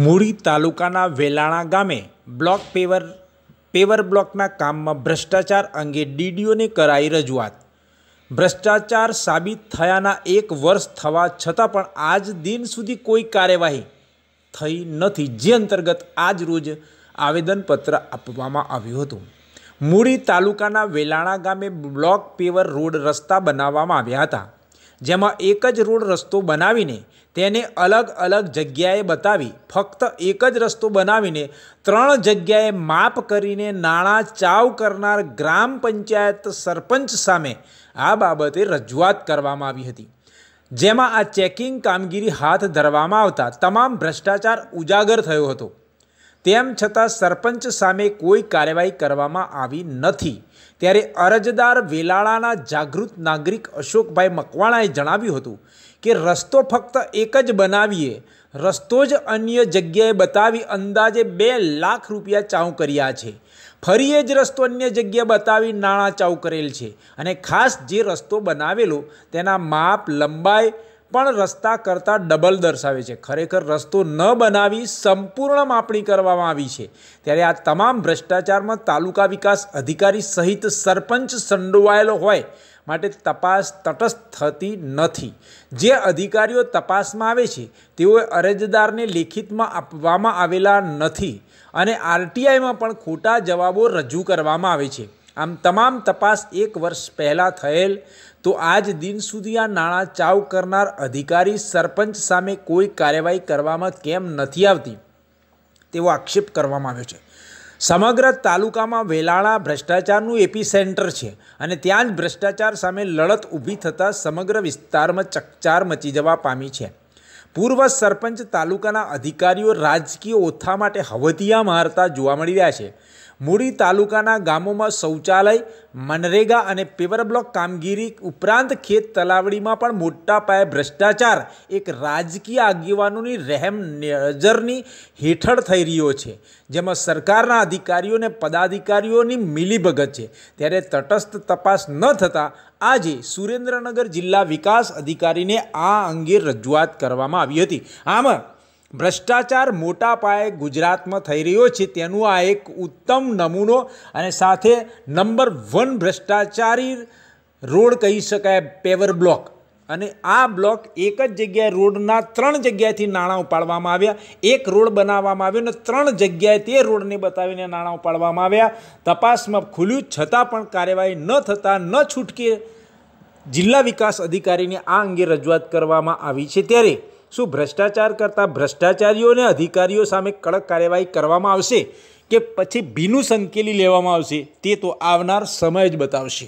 મૂળી તાલુકાના વેલાણા ગામે block paver paver બ્લોકના કામમાં ભ્રષ્ટાચાર અંગે ડીડીઓને કરાઈ રજૂઆત ભ્રષ્ટાચાર સાબિત થયાના એક વર્ષ થવા છતાં પણ આજ દિન સુધી કોઈ કાર્યવાહી થઈ નથી જે અંતર્ગત આજ રોજ આવેદનપત્ર આપવામાં આવ્યું હતું મૂળી તાલુકાના વેલાણા ગામે બ્લોક પેવર રોડ રસ્તા બનાવવામાં આવ્યા હતા જેમાં એક જ રોડ રસ્તો બનાવીને તેને અલગ અલગ જગ્યાએ બતાવી ફક્ત એક જ રસ્તો બનાવીને ત્રણ જગ્યાએ માપ કરીને નાણાં ચાવ કરનાર ગ્રામ પંચાયત સરપંચ સામે આ બાબતે રજૂઆત કરવામાં આવી હતી જેમાં આ ચેકિંગ કામગીરી હાથ ધરવામાં આવતા તમામ ભ્રષ્ટાચાર ઉજાગર થયો હતો તેમ છતાં સરપંચ સામે કોઈ કાર્યવાહી કરવામાં આવી નથી ત્યારે અરજદાર વેલાળાના જાગૃત નાગરિક અશોકભાઈ મકવાણાએ જણાવ્યું હતું કે રસ્તો ફક્ત એક જ બનાવીએ રસ્તો જ અન્ય જગ્યાએ બતાવી અંદાજે બે લાખ રૂપિયા ચાઉ કર્યા છે ફરી એ જ રસ્તો અન્ય જગ્યાએ બતાવી નાણાં ચાઉ કરેલ છે અને ખાસ જે રસ્તો બનાવેલો તેના માપ લંબાઈ પણ રસ્તા કરતાં ડબલ દર્શાવે છે ખરેખર રસ્તો ન બનાવી સંપૂર્ણ માપણી કરવામાં આવી છે ત્યારે આ તમામ ભ્રષ્ટાચારમાં તાલુકા વિકાસ અધિકારી સહિત સરપંચ સંડોવાયેલો હોય માટે તપાસ તટસ્થ થતી નથી જે અધિકારીઓ તપાસમાં આવે છે તેઓએ અરજદારને લેખિતમાં આપવામાં આવેલા નથી અને આરટીઆઈમાં પણ ખોટા જવાબો રજૂ કરવામાં આવે છે આમ તમામ તપાસ એક વર્ષ પહેલાં થયેલ તો આજ દિન સુધી આ નાણાં ચાવ કરનાર અધિકારી સરપંચ સામે કોઈ કાર્યવાહી કરવામાં કેમ નથી આવતી તેવો આક્ષેપ કરવામાં આવ્યો છે સમગ્ર તાલુકામાં વેલાળા ભ્રષ્ટાચારનું એપી સેન્ટર છે અને ત્યાં જ ભ્રષ્ટાચાર સામે લડત ઊભી થતાં સમગ્ર વિસ્તારમાં ચકચાર મચી જવા પામી છે પૂર્વ સરપંચ તાલુકાના અધિકારીઓ રાજકીય ઓથા માટે હવતિયા મારતા જોવા મળી રહ્યા છે મૂડી તાલુકાના ગામોમાં શૌચાલય મનરેગા અને પેવર બ્લોક કામગીરી ઉપરાંત ખેત તલાવડીમાં પણ મોટા પાયે ભ્રષ્ટાચાર એક રાજકીય આગેવાનોની રહેમ નજરની હેઠળ થઈ રહ્યો છે જેમાં સરકારના અધિકારીઓ અને પદાધિકારીઓની મિલીભગત છે ત્યારે તટસ્થ તપાસ ન થતાં આજે સુરેન્દ્રનગર જિલ્લા વિકાસ અધિકારીને આ અંગે રજૂઆત કરવામાં આવી હતી આમાં ભ્રષ્ટાચાર મોટા પાયે ગુજરાતમાં થઈ રહ્યો છે તેનું આ એક ઉત્તમ નમૂનો અને સાથે નંબર વન ભ્રષ્ટાચારી રોડ કહી શકાય પેવર બ્લોક અને આ બ્લોક એક જ જગ્યાએ રોડના ત્રણ જગ્યાએથી નાણાં ઉપાડવામાં આવ્યા એક રોડ બનાવવામાં આવ્યો અને ત્રણ જગ્યાએ તે રોડને બતાવીને નાણાં ઉપાડવામાં આવ્યા તપાસમાં ખુલ્યું છતાં પણ કાર્યવાહી ન થતાં ન છૂટકે જિલ્લા વિકાસ અધિકારીને આ અંગે રજૂઆત કરવામાં આવી છે ત્યારે શું ભ્રષ્ટાચાર કરતા ભ્રષ્ટાચારીઓને અધિકારીઓ સામે કડક કાર્યવાહી કરવામાં આવશે કે પછી ભીનું સંકેલી લેવામાં આવશે તે તો આવનાર સમય જ બતાવશે